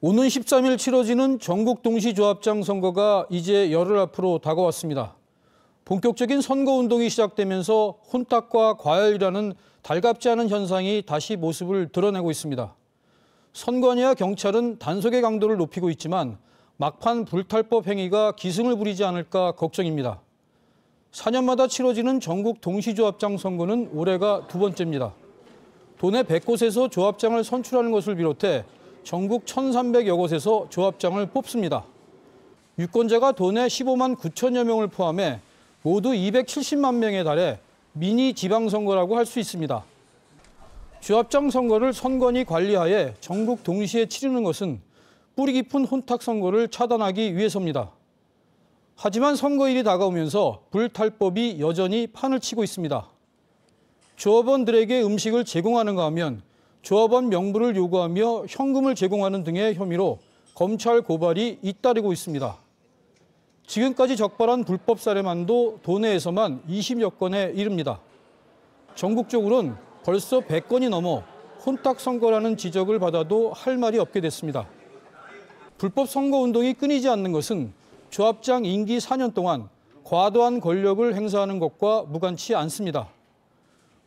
오는 13일 치러지는 전국 동시조합장 선거가 이제 열흘 앞으로 다가왔습니다. 본격적인 선거운동이 시작되면서 혼탁과 과열이라는 달갑지 않은 현상이 다시 모습을 드러내고 있습니다. 선관위와 경찰은 단속의 강도를 높이고 있지만 막판 불탈법 행위가 기승을 부리지 않을까 걱정입니다. 4년마다 치러지는 전국 동시조합장 선거는 올해가 두 번째입니다. 도내 100곳에서 조합장을 선출하는 것을 비롯해 전국 1,300여 곳에서 조합장을 뽑습니다. 유권자가 도내 15만 9천여 명을 포함해 모두 270만 명에 달해 미니 지방선거라고 할 수 있습니다. 주합장 선거를 선관위 관리하에 전국 동시에 치르는 것은 뿌리 깊은 혼탁 선거를 차단하기 위해서입니다. 하지만 선거일이 다가오면서 불탈법이 여전히 판을 치고 있습니다. 조합원들에게 음식을 제공하는가 하면 조합원 명부를 요구하며 현금을 제공하는 등의 혐의로 검찰 고발이 잇따르고 있습니다. 지금까지 적발한 불법 사례만도 도내에서만 20여 건에 이릅니다. 전국적으로는 벌써 100건이 넘어 혼탁 선거라는 지적을 받아도 할 말이 없게 됐습니다. 불법 선거 운동이 끊이지 않는 것은 조합장 임기 4년 동안 과도한 권력을 행사하는 것과 무관치 않습니다.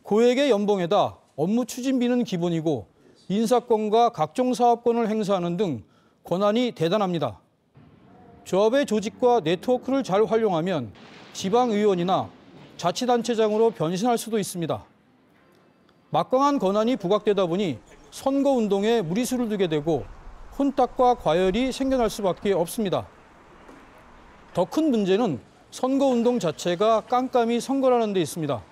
고액의 연봉에다 업무 추진비는 기본이고 인사권과 각종 사업권을 행사하는 등 권한이 대단합니다. 조합의 조직과 네트워크를 잘 활용하면 지방의원이나 자치단체장으로 변신할 수도 있습니다. 막강한 권한이 부각되다 보니 선거운동에 무리수를 두게 되고 혼탁과 과열이 생겨날 수밖에 없습니다. 더 큰 문제는 선거운동 자체가 깜깜이 선거라는 데 있습니다.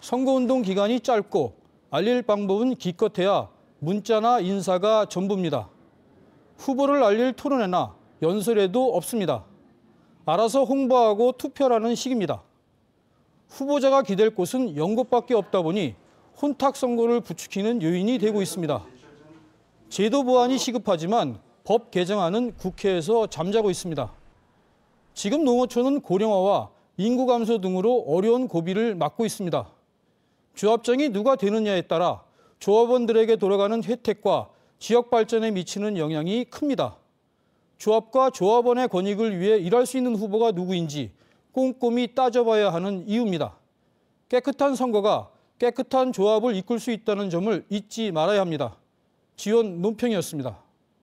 선거운동 기간이 짧고 알릴 방법은 기껏해야 문자나 인사가 전부입니다. 후보를 알릴 토론회나 연설에도 없습니다. 알아서 홍보하고 투표라는 식입니다. 후보자가 기댈 곳은 연고밖에 없다 보니 혼탁 선거를 부추기는 요인이 되고 있습니다. 제도 보완이 시급하지만 법 개정안은 국회에서 잠자고 있습니다. 지금 농어촌은 고령화와 인구 감소 등으로 어려운 고비를 맞고 있습니다. 조합장이 누가 되느냐에 따라 조합원들에게 돌아가는 혜택과 지역 발전에 미치는 영향이 큽니다. 조합과 조합원의 권익을 위해 일할 수 있는 후보가 누구인지 꼼꼼히 따져봐야 하는 이유입니다. 깨끗한 선거가 깨끗한 조합을 이끌 수 있다는 점을 잊지 말아야 합니다. 지원 논평이었습니다.